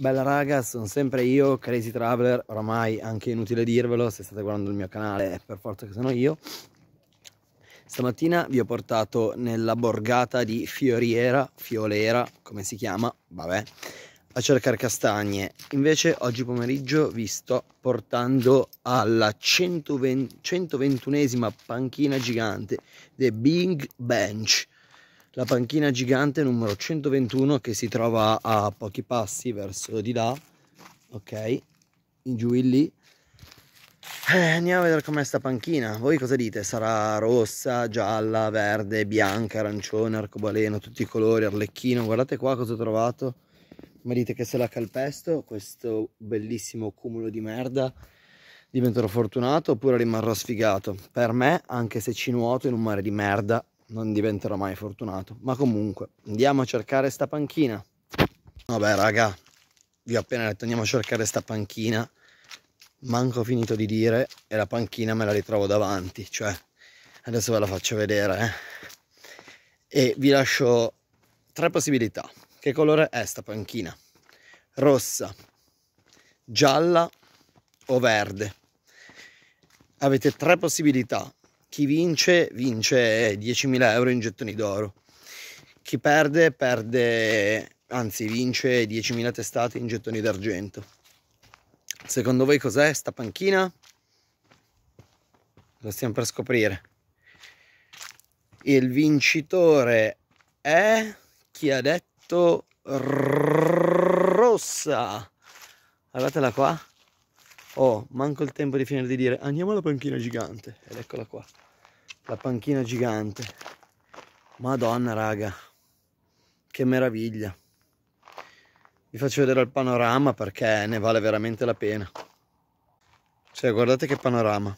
Bella raga, sono sempre io, Crazy Traveler, oramai anche inutile dirvelo se state guardando il mio canale è per forza che sono io. Stamattina vi ho portato nella borgata di Fioriera, Fiolera, come si chiama, vabbè, a cercare castagne. Invece oggi pomeriggio vi sto portando alla 120, 121esima panchina gigante, The Big Bench la panchina gigante numero 121 che si trova a pochi passi verso di là, ok, in giù in lì. Eh, andiamo a vedere com'è sta panchina. Voi cosa dite? Sarà rossa, gialla, verde, bianca, arancione, arcobaleno, tutti i colori, arlecchino. Guardate qua cosa ho trovato. ma dite che se la calpesto, questo bellissimo cumulo di merda, diventerò fortunato oppure rimarrò sfigato. Per me, anche se ci nuoto in un mare di merda, non diventerò mai fortunato. Ma comunque, andiamo a cercare sta panchina. Vabbè, raga, vi ho appena detto andiamo a cercare sta panchina. Manco ho finito di dire e la panchina me la ritrovo davanti. Cioè, adesso ve la faccio vedere. Eh. E vi lascio tre possibilità. Che colore è sta panchina? Rossa, gialla o verde? Avete tre possibilità chi vince, vince 10.000 eh, euro in gettoni d'oro. Chi perde, perde, anzi vince 10.000 testate in gettoni d'argento. Secondo voi cos'è sta panchina? Lo stiamo per scoprire. Il vincitore è chi ha detto rossa. Guardatela qua. Oh, manco il tempo di finire di dire andiamo alla panchina gigante. Ed eccola qua. La panchina gigante. Madonna raga. Che meraviglia. Vi faccio vedere il panorama perché ne vale veramente la pena. Cioè, guardate che panorama.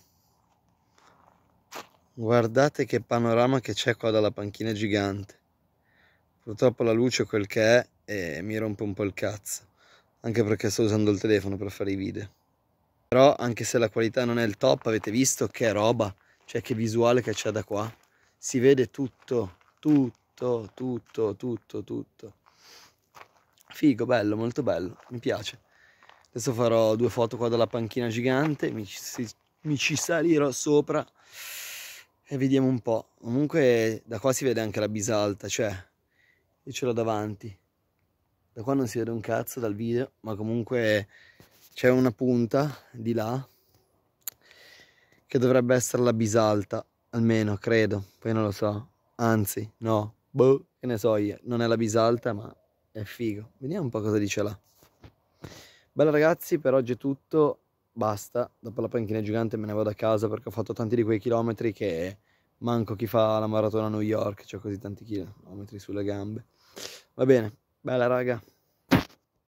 Guardate che panorama che c'è qua dalla panchina gigante. Purtroppo la luce è quel che è e mi rompe un po' il cazzo. Anche perché sto usando il telefono per fare i video. Però anche se la qualità non è il top, avete visto che roba, cioè che visuale che c'è da qua. Si vede tutto, tutto, tutto, tutto, tutto. Figo, bello, molto bello, mi piace. Adesso farò due foto qua dalla panchina gigante, mi ci, mi ci salirò sopra e vediamo un po'. Comunque da qua si vede anche la bisalta, cioè io ce l'ho davanti. Da qua non si vede un cazzo dal video, ma comunque c'è una punta di là che dovrebbe essere la bisalta, almeno credo, poi non lo so, anzi no, boh, che ne so io, non è la bisalta ma è figo, vediamo un po' cosa dice là. Bella ragazzi, per oggi è tutto, basta, dopo la panchina gigante me ne vado a casa perché ho fatto tanti di quei chilometri che manco chi fa la maratona a New York, ho così tanti chilometri sulle gambe. Va bene, bella raga.